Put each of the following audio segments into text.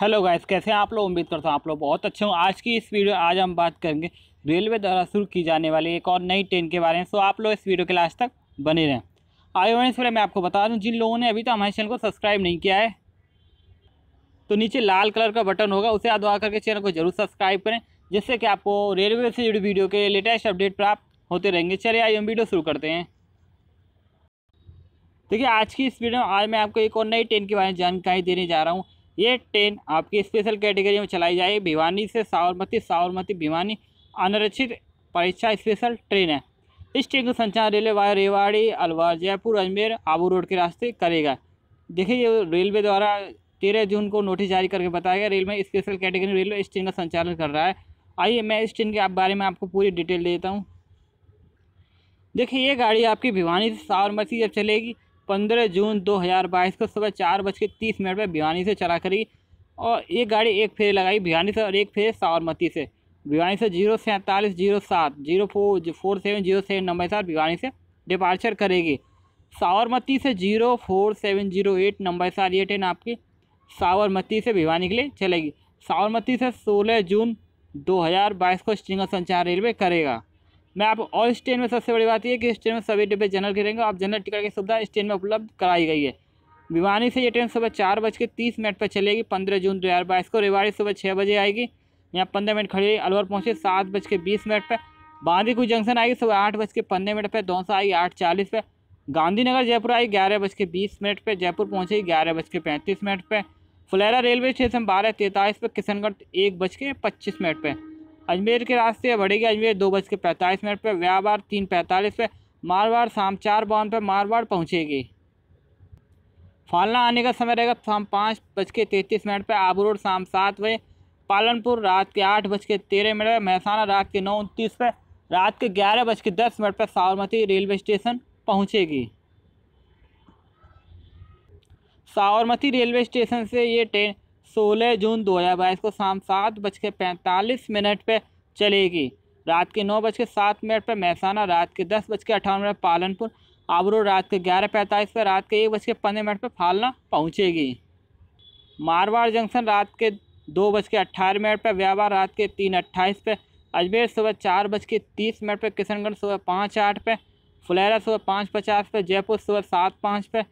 hello guys कैसे हैं आप लोग उम्मीद करता हूँ आप लोग बहुत अच्छे हो आज की इस वीडियो आज हम बात करेंगे रेलवे द्वारा शुरू की जाने वाली एक और नई ट्रेन के बारे में सो आप लोग इस वीडियो के लास्ट तक बने रहें बढ़ने से इस मैं आपको बता दूँ जिन लोगों ने अभी तक हमारे चैनल को सब्सक्राइब नहीं किया है तो नीचे लाल कलर का बटन होगा उसे आप करके चैनल को जरूर सब्सक्राइब करें जिससे कि आपको रेलवे से जुड़ी वीडियो के लेटेस्ट अपडेट प्राप्त होते रहेंगे चलिए आइए हम वीडियो शुरू करते हैं देखिए आज की इस वीडियो में आज मैं आपको एक और नई ट्रेन के बारे में जानकारी देने जा रहा हूँ ये ट्रेन आपकी स्पेशल कैटेगरी में चलाई जाएगी भिवानी से साबरमती साबरमती भिवानी अनरक्षित परीक्षा स्पेशल ट्रेन है इस ट्रेन का संचालन railway via Rewari Alwar Jaipur Ajmer Abu road के रास्ते करेगा देखिए ये रेलवे द्वारा तेरह जून को नोटिस जारी करके बताया गया रेलवे स्पेशल कैटेगरी रेलवे इस ट्रेन का संचालन कर रहा है आइए मैं इस ट्रेन के बारे में आपको पूरी डिटेल देता हूँ देखिए ये गाड़ी आपकी भिवानी से साबरमती जब चलेगी पंद्रह जून 2022 को सुबह चार बज के तीस मिनट पर भिवानी से चला करी और ये गाड़ी एक फेरे लगाई भिवानी से और एक फेरे सावरमती से भिवानी से जीरो सैंतालीस जीरो सात zero four four seven zero seven number साथ भिवानी से डिपार्चर करेगी सावरमती से zero four seven zero eight number साथ ये ट्रेन आपकी सावरमती से भिवानी के लिए चलेगी सावरमती से सोलह जून बाईस को स्ट्रिंगर संचार रेलवे करेगा मैं आप और इस ट्रेन में सबसे बड़ी बात यह कि इस ट्रेन में सभी डिब्बे जनरल के रहेंगे आप जनरल टिकट की सुविधा इस ट्रेन में उपलब्ध कराई गई है भिवानी से ये ट्रेन सुबह चार बज के तीस मिनट पर चलेगी पंद्रह जून दो हज़ार बाईस को रेवाड़ी सुबह छः बजे आएगी यहाँ पंद्रह मिनट खड़ी अलवर पहुँचे सात बज के बीस मिनट पर बांदीकुई जंक्शन आएगी सुबह आठ बज के पंद्रह मिनट पर दौसा आएगी आठ चालीस पर गांधीनगर जयपुर आई ग्यारह बज के बीस मिनट पर जयपुर पहुँचेगी ग्यारह बज के पैंतीस मिनट पर फुलेरा रेलवे स्टेशन बारह तैंतालीस पर किशनगढ़ एक बज के पच्चीस मिनट पर अजमेर के रास्ते बढ़ेगी अजमेर दो बज के पैंतालीस मिनट पर व्यावार तीन पैंतालीस पर मारवाड़ शाम चार बावन पर मारवाड़ पहुँचेगी फालना आने का समय रहेगा शाम पाँच बज के तैंतीस मिनट पर आबू रोड शाम सात बजे पालनपुर रात के आठ बज के तेरह मिनट पर महसाना रात के नौ उनतीस पर रात के ग्यारह बज के दस मिनट पर साबरमती रेलवे स्टेशन पहुँचेगी साबरमती रेलवे स्टेशन से ये ट्रेन सोलह जून दो हज़ार बाईस को शाम सात बज के पैंतालीस मिनट पर चलेगी रात के नौ बज के सात मिनट पर महसाना रात के दस बज के अठावन मिनट पालनपुर आबरू रात के ग्यारह पैंतालीस पर रात के एक बज के पंद्रह मिनट पर फालना पहुँचेगी मारवाड़ जंक्शन रात के दो बज के अट्ठारह मिनट पर व्यापार रात के तीन अट्ठाईस पर अजमेर सुबह चार बज के तीस मिनट पर किशनगढ़ सुबह पाँच आठ पर फुलेरा सुबह पाँच पचास पर जयपुर सुबह सात पाँच पर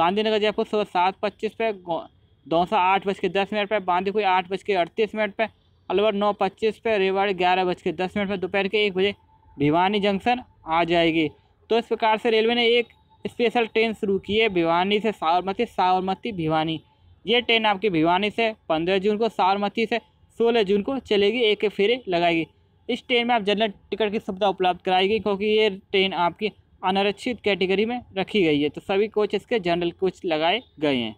गांधीनगर जयपुर सुबह सात पच्चीस पर दौसा आठ बज के दस मिनट पर कोई आठ बज के अड़तीस मिनट पर अलवर नौ पच्चीस पर रेवाड़ी ग्यारह बज के दस मिनट पर दोपहर के एक बजे भिवानी जंक्शन आ जाएगी तो इस प्रकार से रेलवे ने एक स्पेशल ट्रेन शुरू की है भिवानी से साबरमती साबरमती भिवानी ये ट्रेन आपकी भिवानी से पंद्रह जून को साबरमती से सोलह जून को चलेगी एक फेरे लगाएगी इस ट्रेन में आप जनरल टिकट की सुविधा उपलब्ध कराएगी क्योंकि ये ट्रेन आपकी अनारक्षित कैटेगरी में रखी गई है तो सभी कोच इसके जनरल कोच लगाए गए हैं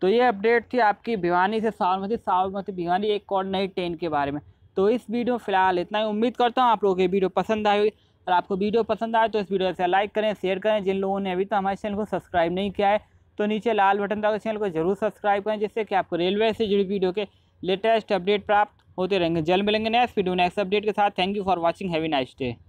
तो ये अपडेट थी आपकी भिवानी से साबरमती साबरमती भिवानी एक और नई ट्रेन के बारे में तो इस वीडियो में फिलहाल इतना ही उम्मीद करता हूँ आप लोगों को ये वीडियो पसंद आई हुई और आपको वीडियो पसंद आए तो इस वीडियो से लाइक करें शेयर करें जिन लोगों ने अभी तो हमारे चैनल को सब्सक्राइब नहीं किया है तो नीचे लाल बटन दबाकर चैनल को जरूर सब्सक्राइब करें जिससे कि आपको रेलवे से जुड़ी वीडियो के लेटेस्ट अपडेट प्राप्त होते रहेंगे जल्द मिलेंगे नेक्स्ट वीडियो नेक्स्ट अपडेट के साथ thank you for watching have a nice day